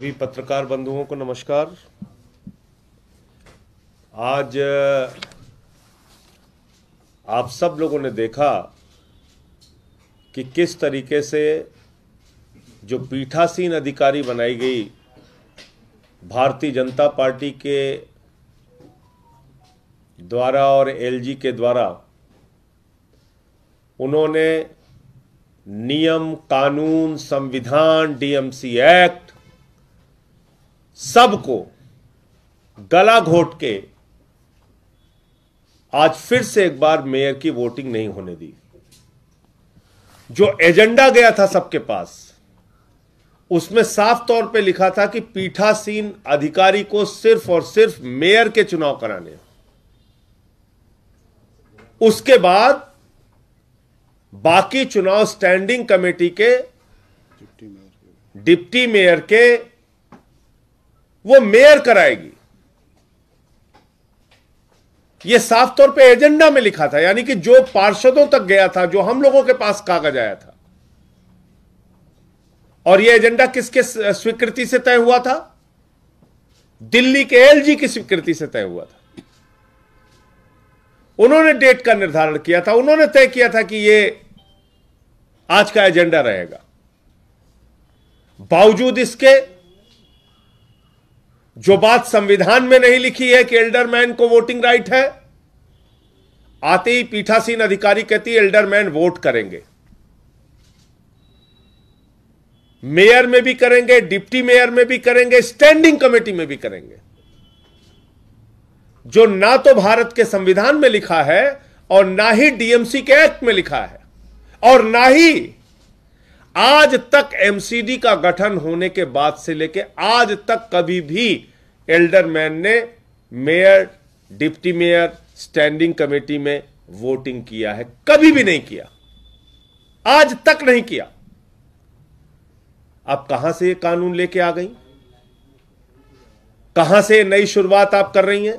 सभी पत्रकार बंधुओं को नमस्कार आज आप सब लोगों ने देखा कि किस तरीके से जो पीठासीन अधिकारी बनाई गई भारतीय जनता पार्टी के द्वारा और एलजी के द्वारा उन्होंने नियम कानून संविधान डीएमसी एक्ट सबको गला घोट के आज फिर से एक बार मेयर की वोटिंग नहीं होने दी जो एजेंडा गया था सबके पास उसमें साफ तौर पे लिखा था कि पीठासीन अधिकारी को सिर्फ और सिर्फ मेयर के चुनाव कराने उसके बाद बाकी चुनाव स्टैंडिंग कमेटी के डिप्टी मेयर के वो मेयर कराएगी ये साफ तौर पे एजेंडा में लिखा था यानी कि जो पार्षदों तक गया था जो हम लोगों के पास कागज आया था और यह एजेंडा किसके स्वीकृति से तय हुआ था दिल्ली के एलजी की स्वीकृति से तय हुआ था उन्होंने डेट का निर्धारण किया था उन्होंने तय किया था कि यह आज का एजेंडा रहेगा बावजूद इसके जो बात संविधान में नहीं लिखी है कि एल्डरमैन को वोटिंग राइट है आते ही पीठासीन अधिकारी कहती एल्डरमैन वोट करेंगे मेयर में भी करेंगे डिप्टी मेयर में भी करेंगे स्टैंडिंग कमेटी में भी करेंगे जो ना तो भारत के संविधान में लिखा है और ना ही डीएमसी के एक्ट में लिखा है और ना ही आज तक एमसीडी का गठन होने के बाद से लेके आज तक कभी भी एल्डरमैन ने mayor deputy mayor standing committee में वोटिंग किया है कभी भी नहीं किया आज तक नहीं किया आप कहां से ये कानून लेके आ गई कहां से नई शुरुआत आप कर रही हैं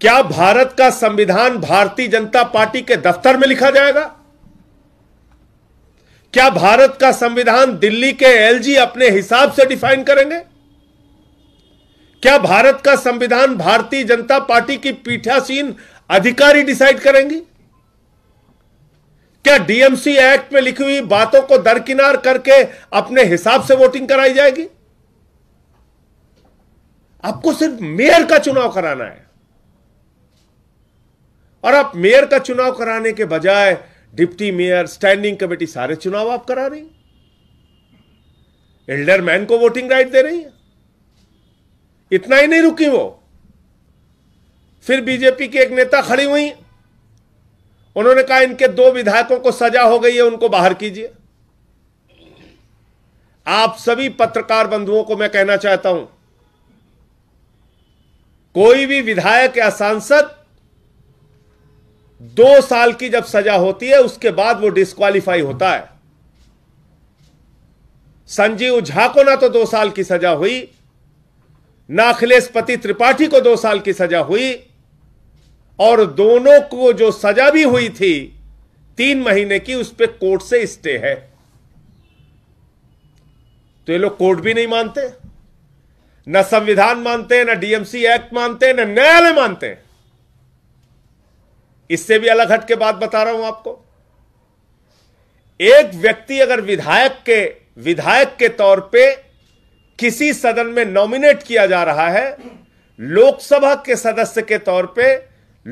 क्या भारत का संविधान भारतीय जनता पार्टी के दफ्तर में लिखा जाएगा क्या भारत का संविधान दिल्ली के एलजी अपने हिसाब से डिफाइन करेंगे क्या भारत का संविधान भारतीय जनता पार्टी की पीठासीन अधिकारी डिसाइड करेंगी क्या डीएमसी एक्ट में लिखी हुई बातों को दरकिनार करके अपने हिसाब से वोटिंग कराई जाएगी आपको सिर्फ मेयर का चुनाव कराना है और आप मेयर का चुनाव कराने के बजाय डिप्टी मेयर स्टैंडिंग कमेटी सारे चुनाव आप करा रही एल्डर मैन को वोटिंग राइट दे रही है इतना ही नहीं रुकी वो फिर बीजेपी के एक नेता खड़ी हुई उन्होंने कहा इनके दो विधायकों को सजा हो गई है उनको बाहर कीजिए आप सभी पत्रकार बंधुओं को मैं कहना चाहता हूं कोई भी विधायक या सांसद दो साल की जब सजा होती है उसके बाद वो डिस्कालीफाई होता है संजीव झा को ना तो दो साल की सजा हुई ना अखिलेश पति त्रिपाठी को दो साल की सजा हुई और दोनों को जो सजा भी हुई थी तीन महीने की उस पर कोर्ट से स्टे है तो ये लोग कोर्ट भी नहीं मानते ना संविधान मानते ना डीएमसी एक्ट मानते ना न्यायालय मानते हैं इससे भी अलग हट के बात बता रहा हूं आपको एक व्यक्ति अगर विधायक के विधायक के तौर पे किसी सदन में नॉमिनेट किया जा रहा है लोकसभा के सदस्य के तौर पे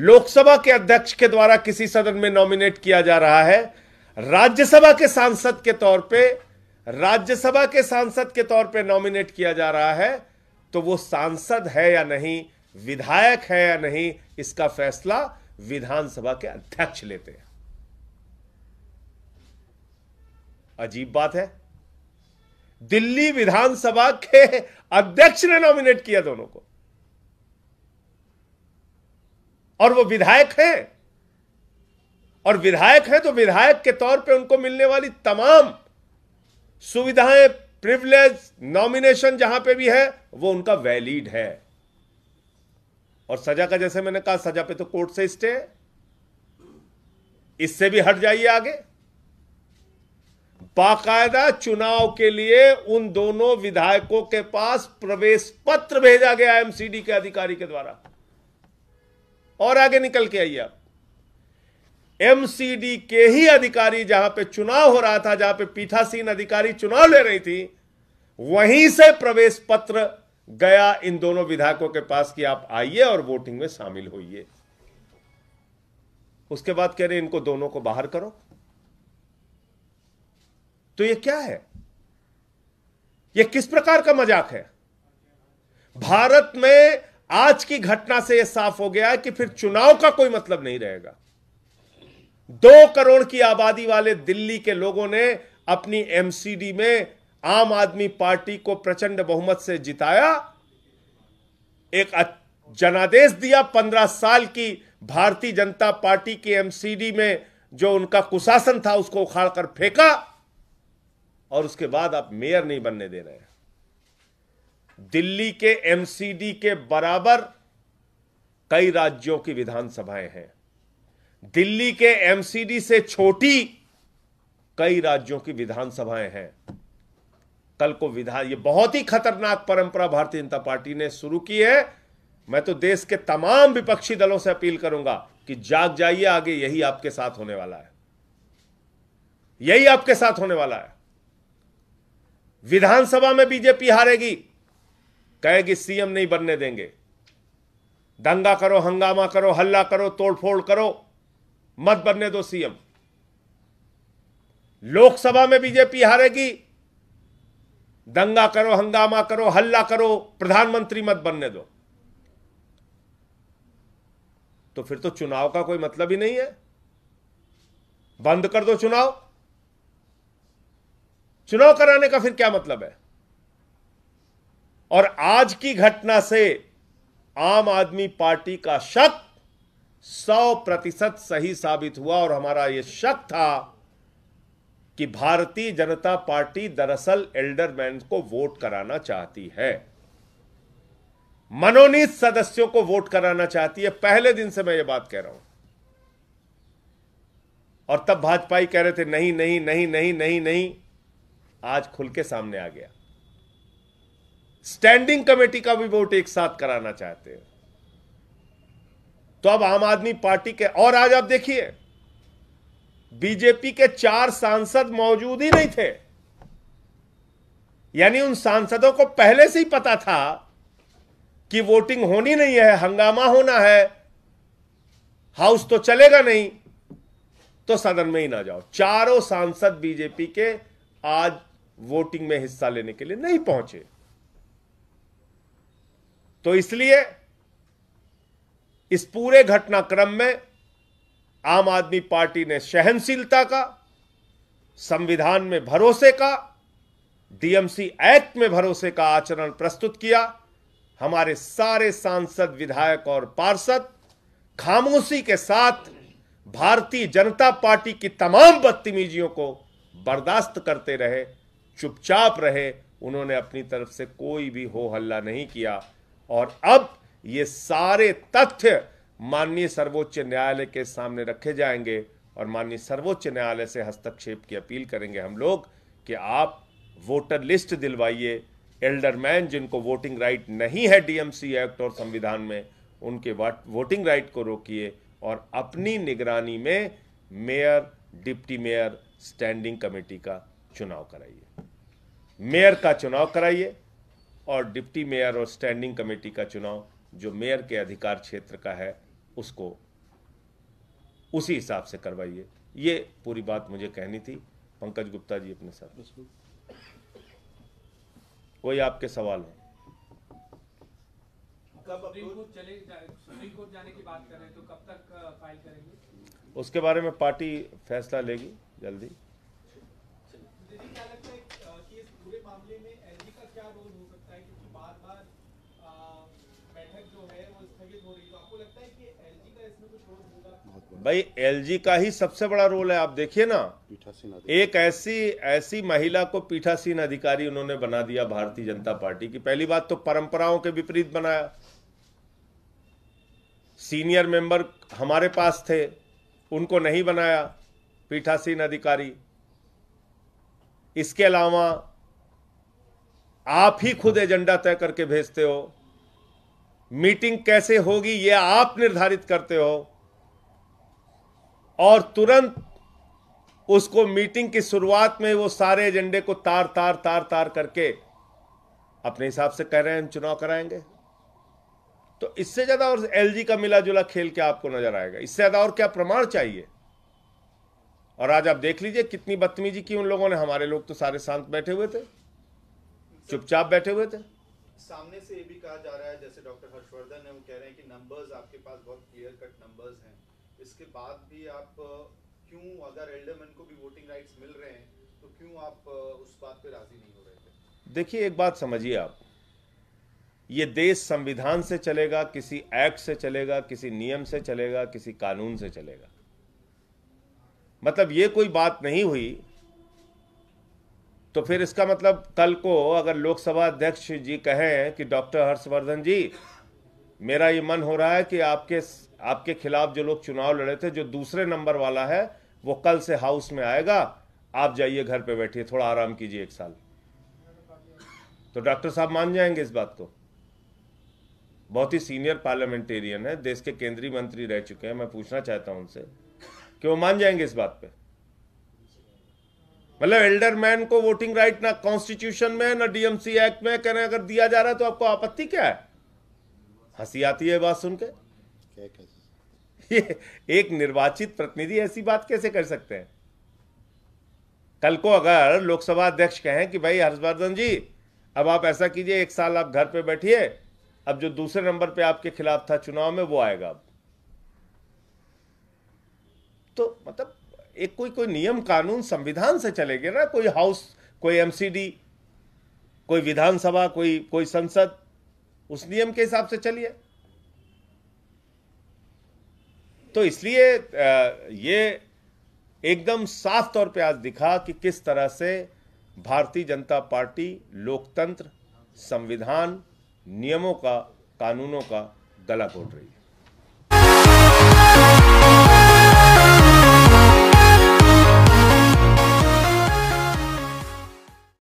लोकसभा के अध्यक्ष के द्वारा किसी सदन में नॉमिनेट किया जा रहा है राज्यसभा के सांसद के तौर पे राज्यसभा के सांसद के तौर पे नॉमिनेट किया जा रहा है तो वो सांसद है या नहीं विधायक है या नहीं इसका फैसला विधानसभा के अध्यक्ष लेते हैं अजीब बात है दिल्ली विधानसभा के अध्यक्ष ने नॉमिनेट किया दोनों को और वो विधायक हैं और विधायक हैं तो विधायक के तौर पे उनको मिलने वाली तमाम सुविधाएं प्रिविलेज नॉमिनेशन जहां पे भी है वो उनका वैलिड है और सजा का जैसे मैंने कहा सजा पे तो कोर्ट से स्टे है इससे भी हट जाइए आगे बाकायदा चुनाव के लिए उन दोनों विधायकों के पास प्रवेश पत्र भेजा गया एमसीडी के अधिकारी के द्वारा और आगे निकल के आइए आप एमसीडी के ही अधिकारी जहां पे चुनाव हो रहा था जहां पे पीठासीन अधिकारी चुनाव ले रही थी वहीं से प्रवेश पत्र गया इन दोनों विधायकों के पास कि आप आइए और वोटिंग में शामिल होइए उसके बाद कह रहे इनको दोनों को बाहर करो तो ये क्या है ये किस प्रकार का मजाक है भारत में आज की घटना से यह साफ हो गया है कि फिर चुनाव का कोई मतलब नहीं रहेगा दो करोड़ की आबादी वाले दिल्ली के लोगों ने अपनी एमसीडी में आम आदमी पार्टी को प्रचंड बहुमत से जिताया एक जनादेश दिया पंद्रह साल की भारतीय जनता पार्टी के एमसीडी में जो उनका कुशासन था उसको उखाड़ कर फेंका और उसके बाद आप मेयर नहीं बनने दे रहे हैं दिल्ली के एमसीडी के बराबर कई राज्यों की विधानसभाएं हैं दिल्ली के एमसीडी से छोटी कई राज्यों की विधानसभाएं हैं कल को विधान ये बहुत ही खतरनाक परंपरा भारतीय जनता पार्टी ने शुरू की है मैं तो देश के तमाम विपक्षी दलों से अपील करूंगा कि जाग जाइए आगे यही आपके साथ होने वाला है यही आपके साथ होने वाला है विधानसभा में बीजेपी हारेगी कहेगी सीएम नहीं बनने देंगे दंगा करो हंगामा करो हल्ला करो तोड़फोड़ करो मत बनने दो सीएम लोकसभा में बीजेपी हारेगी दंगा करो हंगामा करो हल्ला करो प्रधानमंत्री मत बनने दो तो फिर तो चुनाव का कोई मतलब ही नहीं है बंद कर दो चुनाव चुनाव कराने का फिर क्या मतलब है और आज की घटना से आम आदमी पार्टी का शक सौ प्रतिशत सही साबित हुआ और हमारा यह शक था कि भारतीय जनता पार्टी दरअसल एल्डरमैन को वोट कराना चाहती है मनोनीत सदस्यों को वोट कराना चाहती है पहले दिन से मैं ये बात कह रहा हूं और तब भाजपा ही कह रहे थे नहीं नहीं नहीं नहीं नहीं नहीं आज खुल के सामने आ गया स्टैंडिंग कमेटी का भी वोट एक साथ कराना चाहते हैं तो अब आम आदमी पार्टी के और आज आप देखिए बीजेपी के चार सांसद मौजूद ही नहीं थे यानी उन सांसदों को पहले से ही पता था कि वोटिंग होनी नहीं है हंगामा होना है हाउस तो चलेगा नहीं तो सदन में ही ना जाओ चारों सांसद बीजेपी के आज वोटिंग में हिस्सा लेने के लिए नहीं पहुंचे तो इसलिए इस पूरे घटनाक्रम में आम आदमी पार्टी ने सहनशीलता का संविधान में भरोसे का डीएमसी एक्ट में भरोसे का आचरण प्रस्तुत किया हमारे सारे सांसद विधायक और पार्षद खामोशी के साथ भारतीय जनता पार्टी की तमाम बदतमीजियों को बर्दाश्त करते रहे चुपचाप रहे उन्होंने अपनी तरफ से कोई भी हो हल्ला नहीं किया और अब ये सारे तथ्य माननीय सर्वोच्च न्यायालय के सामने रखे जाएंगे और माननीय सर्वोच्च न्यायालय से हस्तक्षेप की अपील करेंगे हम लोग कि आप वोटर लिस्ट दिलवाइए एल्डरमैन जिनको वोटिंग राइट नहीं है डीएमसी एक्ट और संविधान में उनके वोटिंग राइट को रोकिए और अपनी निगरानी में mayor deputy mayor standing committee का चुनाव कराइए मेयर का चुनाव कराइए और डिप्टी मेयर और स्टैंडिंग कमेटी का चुनाव जो मेयर के अधिकार क्षेत्र का है उसको उसी हिसाब से करवाइए ये पूरी बात मुझे कहनी थी पंकज गुप्ता जी अपने साथ कोई आपके सवाल है तो उसके बारे में पार्टी फैसला लेगी जल्दी भाई एलजी का ही सबसे बड़ा रोल है आप देखिए ना पीठासीन एक ऐसी ऐसी महिला को पीठासीन अधिकारी उन्होंने बना दिया भारतीय जनता पार्टी की पहली बात तो परंपराओं के विपरीत बनाया सीनियर मेंबर हमारे पास थे उनको नहीं बनाया पीठासीन अधिकारी इसके अलावा आप ही खुद एजेंडा तय करके भेजते हो मीटिंग कैसे होगी यह आप निर्धारित करते हो और तुरंत उसको मीटिंग की शुरुआत में वो सारे एजेंडे को तार तार तार तार करके अपने हिसाब से कह रहे हैं हम चुनाव कराएंगे तो इससे ज्यादा और एलजी का मिला जुला खेल क्या आपको नजर आएगा इससे ज्यादा और क्या प्रमाण चाहिए और आज आप देख लीजिए कितनी बदतमीजी की उन लोगों ने हमारे लोग तो सारे शांत बैठे हुए थे चुपचाप बैठे हुए थे सामने से ये भी कहा जा रहा है जैसे डॉक्टर हर्षवर्धन है वो कह रहे हैं कि नंबर्स आपके पास बहुत क्लियर कट नंबर्स हैं इसके बाद भी आप क्यों अगर एल्डरमैन को भी वोटिंग राइट्स मिल रहे हैं तो क्यों आप उस बात पे राजी नहीं हो रहे थे देखिए एक बात समझिए आप ये देश संविधान से चलेगा किसी एक्ट से चलेगा किसी नियम से चलेगा किसी कानून से चलेगा मतलब ये कोई बात नहीं हुई तो फिर इसका मतलब कल को अगर लोकसभा अध्यक्ष जी कहें कि डॉक्टर हर्षवर्धन जी मेरा ये मन हो रहा है कि आपके आपके खिलाफ जो लोग चुनाव लड़े थे जो दूसरे नंबर वाला है वो कल से हाउस में आएगा आप जाइए घर पे बैठिए थोड़ा आराम कीजिए एक साल तो डॉक्टर साहब मान जाएंगे इस बात को बहुत ही सीनियर पार्लियामेंटेरियन है देश के केंद्रीय मंत्री रह चुके हैं मैं पूछना चाहता हूं उनसे कि वो मान जाएंगे इस बात पे मतलब एल्डर मैन को वोटिंग राइट ना कॉन्स्टिट्यूशन में ना डीएमसी एक्ट में कहने अगर दिया जा रहा है तो आपको आपत्ति क्या है हंसी आती है बात सुनकर क्या कह सकते एक निर्वाचित प्रतिनिधि ऐसी बात कैसे कर सकते हैं कल को अगर लोकसभा अध्यक्ष कहें कि भाई हर्षवर्धन जी अब आप ऐसा कीजिए एक साल आप घर पे बैठिए अब जो दूसरे नंबर पे आपके खिलाफ था चुनाव में वो आएगा अब तो मतलब एक कोई कोई नियम कानून संविधान से चलेगा ना कोई हाउस कोई एमसीडी कोई विधानसभा कोई कोई संसद उस नियम के हिसाब से चलिए तो इसलिए ये एकदम साफ तौर पे आज दिखा कि किस तरह से भारतीय जनता पार्टी लोकतंत्र संविधान नियमों का कानूनों का गला घोट रही है